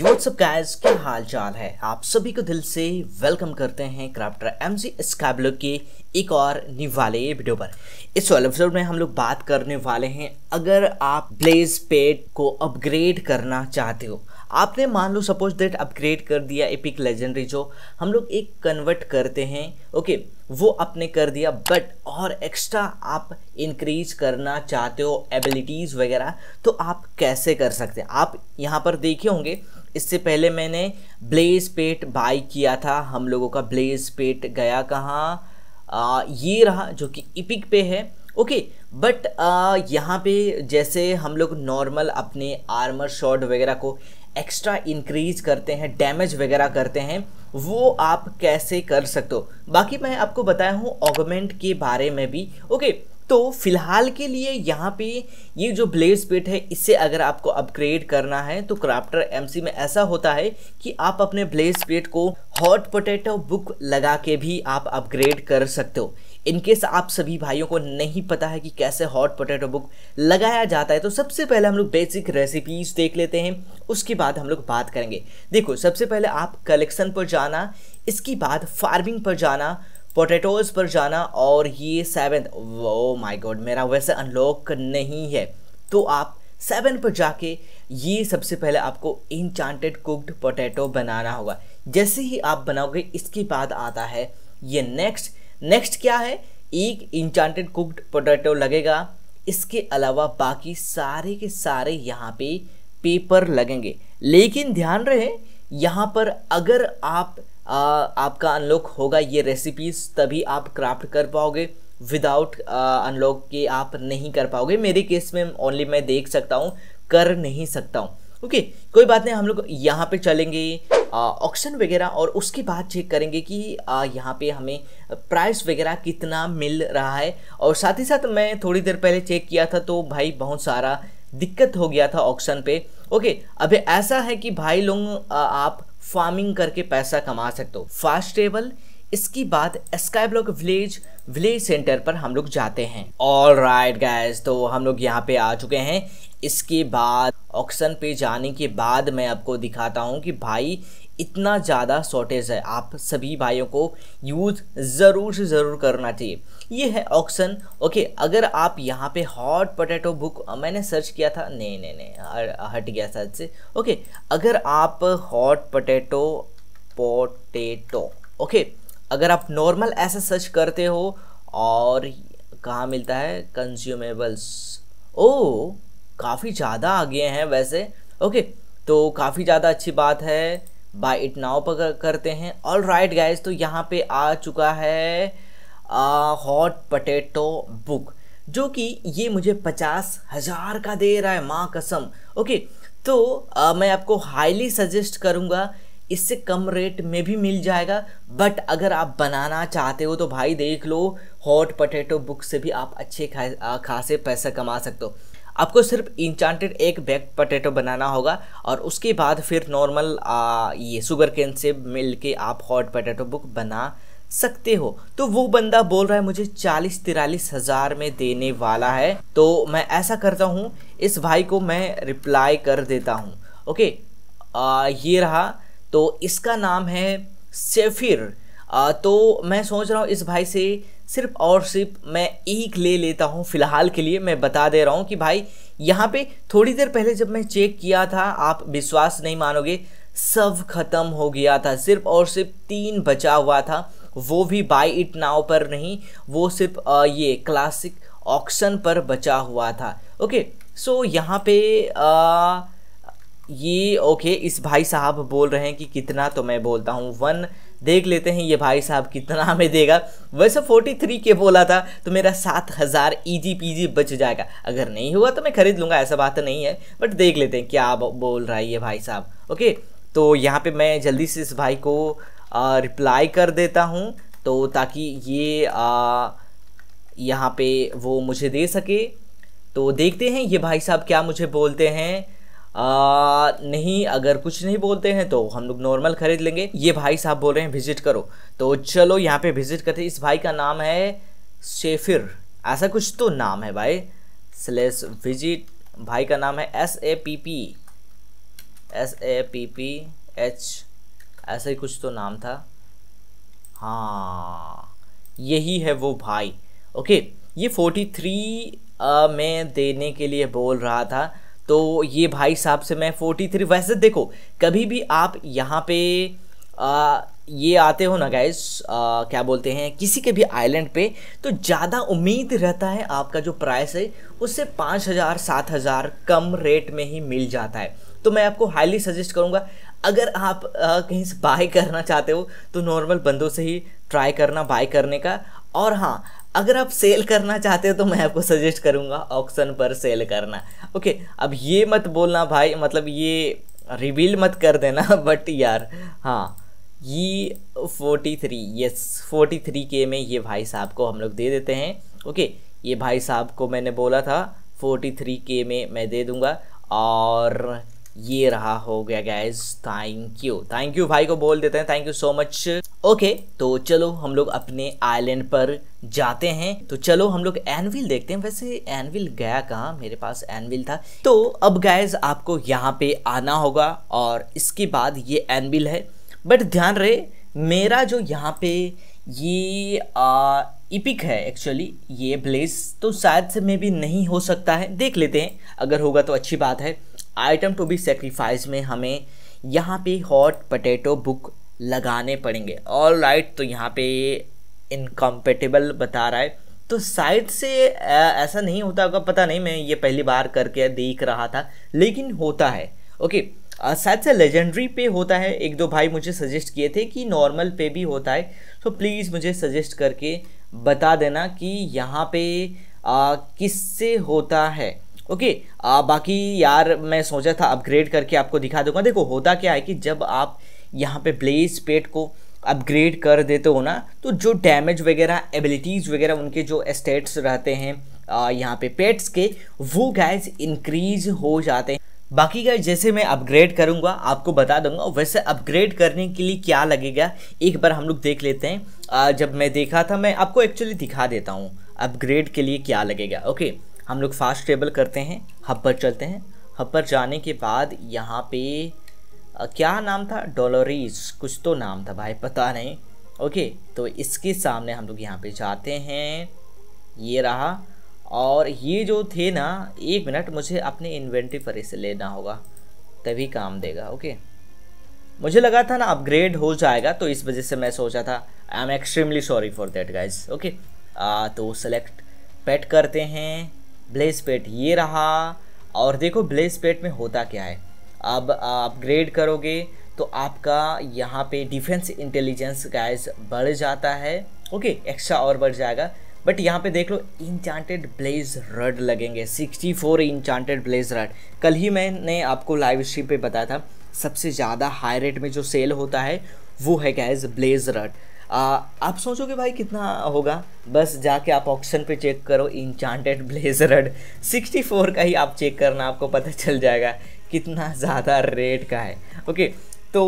सब गाइस क्या हाल चाल है आप सभी को दिल से वेलकम करते हैं क्राफ्टर एम जी स्काबलो के एक और निवाले वीडियो पर इस एपिसोड में हम लोग बात करने वाले हैं अगर आप ब्लेज पेड को अपग्रेड करना चाहते हो आपने मान लो सपोज दैट अपग्रेड कर दिया एपिक लेजेंडरी जो हम लोग एक कन्वर्ट करते हैं ओके वो आपने कर दिया बट और एक्स्ट्रा आप इंक्रीज करना चाहते हो एबिलिटीज़ वगैरह तो आप कैसे कर सकते हैं आप यहाँ पर देखे होंगे इससे पहले मैंने ब्लेज पेट बाई किया था हम लोगों का ब्लेज पेट गया कहाँ ये रहा जो कि इपिक पे है ओके बट यहाँ पे जैसे हम लोग नॉर्मल अपने आर्मर शॉट वगैरह को एक्स्ट्रा इंक्रीज करते हैं डैमेज वगैरह करते हैं वो आप कैसे कर सकते हो बाकी मैं आपको बताया हूँ ऑगमेंट के बारे में भी ओके तो फिलहाल के लिए यहाँ पे ये जो ब्लेड स्पेट है इससे अगर आपको अपग्रेड करना है तो क्राफ्टर एमसी में ऐसा होता है कि आप अपने ब्लेड स्पेट को हॉट पोटैटो बुक लगा के भी आप अपग्रेड कर सकते हो इनकेस आप सभी भाइयों को नहीं पता है कि कैसे हॉट पोटैटो बुक लगाया जाता है तो सबसे पहले हम लोग बेसिक रेसिपीज़ देख लेते हैं उसके बाद हम लोग बात करेंगे देखो सबसे पहले आप कलेक्शन पर जाना इसके बाद फार्मिंग पर जाना पोटैटोज़ पर जाना और ये सेवन वो माय गॉड मेरा वैसे अनलॉक नहीं है तो आप सेवन पर जाके ये सबसे पहले आपको इंचांटेड कुकड पोटैटो बनाना होगा जैसे ही आप बनाओगे इसके बाद आता है ये नेक्स्ट नेक्स्ट क्या है एक इंचांटेड कुकड पोटैटो लगेगा इसके अलावा बाकी सारे के सारे यहाँ पे पेपर लगेंगे लेकिन ध्यान रहे यहाँ पर अगर आप आपका अनलॉक होगा ये रेसिपीज़ तभी आप क्राफ्ट कर पाओगे विदाउट अनलॉक के आप नहीं कर पाओगे मेरे केस में ओनली मैं देख सकता हूँ कर नहीं सकता हूँ ओके okay, कोई बात नहीं हम लोग यहाँ पे चलेंगे ऑक्शन वगैरह और उसके बाद चेक करेंगे कि आ, यहाँ पे हमें प्राइस वगैरह कितना मिल रहा है और साथ ही साथ मैं थोड़ी देर पहले चेक किया था तो भाई बहुत सारा दिक्कत हो गया था ऑक्शन पे ओके okay, अब ऐसा है कि भाई लोग आप फार्मिंग करके पैसा कमा सकते हो फास्ट टेबल इसकी बात sky block village village centre पर हम लोग जाते हैं ऑल राइट गैस तो हम लोग यहाँ पे आ चुके हैं इसके बाद ऑक्शन पे जाने के बाद मैं आपको दिखाता हूँ कि भाई इतना ज़्यादा शॉर्टेज है आप सभी भाइयों को यूज़ ज़रूर से ज़रूर करना चाहिए ये है ऑक्शन ओके अगर आप यहाँ पे हॉट पोटैटो बुक मैंने सर्च किया था नहीं नहीं नहीं हट गया शायद से ओके अगर आप हॉट पोटैटो पोटैटो ओके अगर आप नॉर्मल ऐसा सर्च करते हो और कहाँ मिलता है कंज्यूमेबल्स ओ काफ़ी ज़्यादा आ गए हैं वैसे ओके तो काफ़ी ज़्यादा अच्छी बात है बाय इट नाव पर करते हैं ऑल राइट गाइज तो यहाँ पे आ चुका है हॉट पटेटो बुक जो कि ये मुझे पचास हज़ार का दे रहा है माँ कसम ओके तो आ, मैं आपको हाईली सजेस्ट करूँगा इससे कम रेट में भी मिल जाएगा बट अगर आप बनाना चाहते हो तो भाई देख लो हॉट पटेटो बुक से भी आप अच्छे खा, खासे पैसा कमा सकते हो आपको सिर्फ इंचांटेड एक बैक पटेटो बनाना होगा और उसके बाद फिर नॉर्मल ये शुगर केन से मिल के आप हॉट पटेटो बुक बना सकते हो तो वो बंदा बोल रहा है मुझे चालीस तिरालीस हज़ार में देने वाला है तो मैं ऐसा करता हूँ इस भाई को मैं रिप्लाई कर देता हूँ ओके आ, ये रहा तो इसका नाम है सेफिर आ, तो मैं सोच रहा हूँ इस भाई से सिर्फ और सिर्फ मैं एक ले लेता हूँ फ़िलहाल के लिए मैं बता दे रहा हूँ कि भाई यहाँ पे थोड़ी देर पहले जब मैं चेक किया था आप विश्वास नहीं मानोगे सब ख़त्म हो गया था सिर्फ और सिर्फ तीन बचा हुआ था वो भी बाई इट नाव पर नहीं वो सिर्फ ये क्लासिक ऑक्शन पर बचा हुआ था ओके सो यहाँ पे आ, ये ओके इस भाई साहब बोल रहे हैं कि कितना तो मैं बोलता हूँ वन देख लेते हैं ये भाई साहब कितना हमें देगा वैसे 43 के बोला था तो मेरा सात हज़ार पी पीजी बच जाएगा अगर नहीं हुआ तो मैं खरीद लूँगा ऐसा बात नहीं है बट देख लेते हैं क्या बोल रहा है ये भाई साहब ओके तो यहाँ पर मैं जल्दी से इस भाई को आ, रिप्लाई कर देता हूँ तो ताकि ये आ, यहाँ पे वो मुझे दे सके तो देखते हैं ये भाई साहब क्या मुझे बोलते हैं आ, नहीं अगर कुछ नहीं बोलते हैं तो हम लोग नॉर्मल ख़रीद लेंगे ये भाई साहब बोल रहे हैं विज़िट करो तो चलो यहाँ पे विज़िट करते इस भाई का नाम है शेफिर ऐसा कुछ तो नाम है भाई स्लेस विजिट भाई का नाम है S A P P S A P P H ऐसा ही कुछ तो नाम था हाँ यही है वो भाई ओके ये फोर्टी थ्री में देने के लिए बोल रहा था तो ये भाई साहब से मैं फोर्टी थ्री वैसे देखो कभी भी आप यहाँ पे आ, ये आते हो ना गैस क्या बोलते हैं किसी के भी आइलैंड पे तो ज़्यादा उम्मीद रहता है आपका जो प्राइस है उससे पाँच हज़ार सात हज़ार कम रेट में ही मिल जाता है तो मैं आपको हाईली सजेस्ट करूँगा अगर आप आ, कहीं से बाय करना चाहते हो तो नॉर्मल बंदों से ही ट्राई करना बाय करने का और हाँ अगर आप सेल करना चाहते हो तो मैं आपको सजेस्ट करूँगा ऑक्शन पर सेल करना ओके अब ये मत बोलना भाई मतलब ये रिवील मत कर देना बट यार हाँ ये forty three yes forty three के में ये भाई साहब को हम लोग दे देते हैं ओके ये भाई साहब को मैंने बोला था फोर्टी थ्री के में मैं दे दूँगा और ये रहा हो गया gas thank you thank you भाई को बोल देते हैं thank you so much okay तो चलो हम लोग अपने आइलैंड पर जाते हैं तो चलो हम लोग एनविल देखते हैं वैसे एनविल गया कहाँ मेरे पास एनविल था तो अब गैस आपको यहाँ पे आना होगा और इसके बाद ये एनविल है बट ध्यान रहे मेरा जो यहाँ पे ये आ, इपिक है एक्चुअली ये ब्लेस तो शायद से मे भी नहीं हो सकता है देख लेते हैं अगर होगा तो अच्छी बात है आइटम टू बी सेक्रीफाइस में हमें यहाँ पे हॉट पटेटो बुक लगाने पड़ेंगे ऑल राइट right, तो यहाँ पे ये इनकम्पेटेबल बता रहा है तो साइड से ऐसा नहीं होता होगा पता नहीं मैं ये पहली बार करके देख रहा था लेकिन होता है ओके साइड से लेजेंडरी पे होता है एक दो भाई मुझे सजेस्ट किए थे कि नॉर्मल पे भी होता है तो प्लीज़ मुझे सजेस्ट करके बता देना कि यहाँ पे किससे होता है ओके आ, बाकी यार मैं सोचा था अपग्रेड करके आपको दिखा दूंगा देखो होता क्या है कि जब आप यहाँ पे ब्लेज पेट को अपग्रेड कर देते हो ना तो जो डैमेज वगैरह एबिलिटीज़ वगैरह उनके जो एस्टेट्स रहते हैं यहाँ पे पेट्स के वो गैस इंक्रीज हो जाते हैं बाकी का जैसे मैं अपग्रेड करूँगा आपको बता दूंगा वैसे अपग्रेड करने के लिए क्या लगेगा एक बार हम लोग देख लेते हैं आ, जब मैं देखा था मैं आपको एक्चुअली दिखा देता हूँ अपग्रेड के लिए क्या लगेगा ओके okay. हम लोग फास्ट ट्रेवल करते हैं हब पर चलते हैं हब पर जाने के बाद यहाँ पे क्या नाम था डॉलोरीज कुछ तो नाम था भाई पता नहीं ओके तो इसके सामने हम लोग यहाँ पे जाते हैं ये रहा और ये जो थे ना एक मिनट मुझे अपने इन्वेंट्री पर इसे लेना होगा तभी काम देगा ओके मुझे लगा था ना अपग्रेड हो जाएगा तो इस वजह से मैं सोचा था I am extremely sorry for that guys okay तो सेलेक्ट पेट करते हैं ब्लेस पेट ये रहा और देखो ब्लेस पेट में होता क्या है अब अपग्रेड करोगे तो आपका यहाँ पे डिफेंस इंटेलिजेंस गाइस बढ़ जाता है ओके एक्स्ट्रा और बढ़ जाएगा बट यहाँ पे देख लो इंचांटेड ब्लेज रड लगेंगे 64 फोर इंचांटेड ब्लेज रड कल ही मैंने आपको लाइव स्ट्रीम पे बताया था सबसे ज़्यादा हाई रेट में जो सेल होता है वो है गैज ब्लेज रड आ, आप कि भाई कितना होगा बस जाके आप ऑप्शन पे चेक करो इंचांटेड ब्लेजरड फोर का ही आप चेक करना आपको पता चल जाएगा कितना ज़्यादा रेट का है ओके तो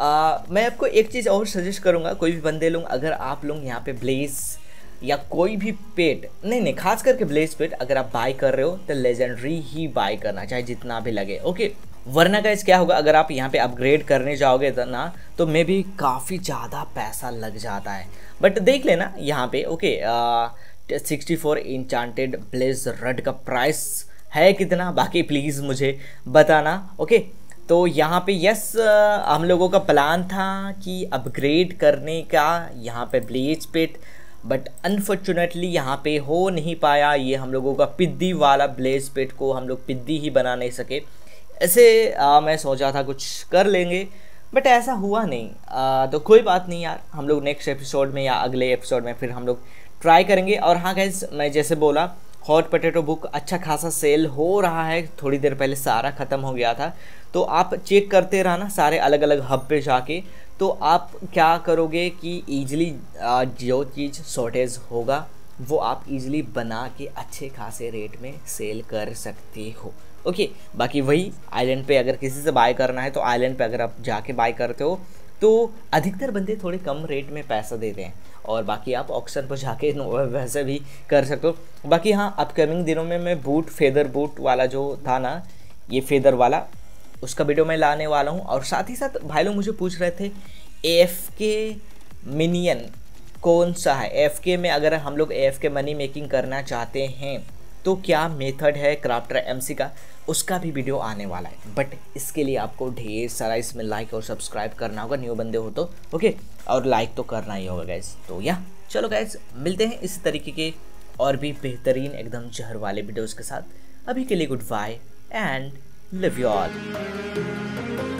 आ, मैं आपको एक चीज़ और सजेस्ट करूँगा कोई भी बंदे लोग अगर आप लोग यहाँ पे ब्लेज या कोई भी पेट नहीं नहीं खास करके ब्लेज पेट अगर आप बाय कर रहे हो तो लेजेंडरी ही बाय करना चाहे जितना भी लगे ओके वरना का क्या होगा अगर आप यहाँ पे अपग्रेड करने जाओगे तो ना तो मे भी काफ़ी ज़्यादा पैसा लग जाता है बट देख लेना यहाँ पे okay sixty four enchanted blaze rod का प्राइस है कितना बाकी प्लीज़ मुझे बताना ओके तो यहाँ पे यस हम लोगों का प्लान था कि अपग्रेड करने का यहाँ पे ब्लेज पिट बट अनफॉर्चुनेटली यहाँ पे हो नहीं पाया ये हम लोगों का पिद्दी वाला ब्लेज पेट को हम लोग पिद्दी ही बना नहीं सके ऐसे आ, मैं सोचा था कुछ कर लेंगे बट ऐसा हुआ नहीं आ, तो कोई बात नहीं यार हम लोग नेक्स्ट एपिसोड में या अगले एपिसोड में फिर हम लोग ट्राई करेंगे और हाँ गैस मैं जैसे बोला हॉट पटेटो बुक अच्छा खासा सेल हो रहा है थोड़ी देर पहले सारा ख़त्म हो गया था तो आप चेक करते रहना सारे अलग अलग हब पे जाके तो आप क्या करोगे कि ईजिली जो चीज़ शॉर्टेज होगा वो आप इजीली बना के अच्छे खासे रेट में सेल कर सकते हो ओके बाकी वही आइलैंड पे अगर किसी से बाय करना है तो आइलैंड पे अगर आप जाके बाय करते हो तो अधिकतर बंदे थोड़े कम रेट में पैसा देते हैं और बाकी आप ऑक्शन पर जाके वैसे भी कर सकते हो बाकी हाँ अपकमिंग दिनों में मैं बूट फेदर बूट वाला जो था ना ये फेदर वाला उसका वीडियो मैं लाने वाला हूँ और साथ ही साथ भाई लोग मुझे पूछ रहे थे एफ के मिनियन कौन सा है एफ के में अगर हम लोग एफ के मनी मेकिंग करना चाहते हैं तो क्या मेथड है क्राफ्टर एम का उसका भी वीडियो आने वाला है बट इसके लिए आपको ढेर सारा इसमें लाइक और सब्सक्राइब करना होगा न्यू बंदे हो तो ओके और लाइक तो करना ही होगा गैस तो या चलो गैस मिलते हैं इस तरीके के और भी बेहतरीन एकदम जहर वाले वीडियोज़ के साथ अभी के लिए good bye and live all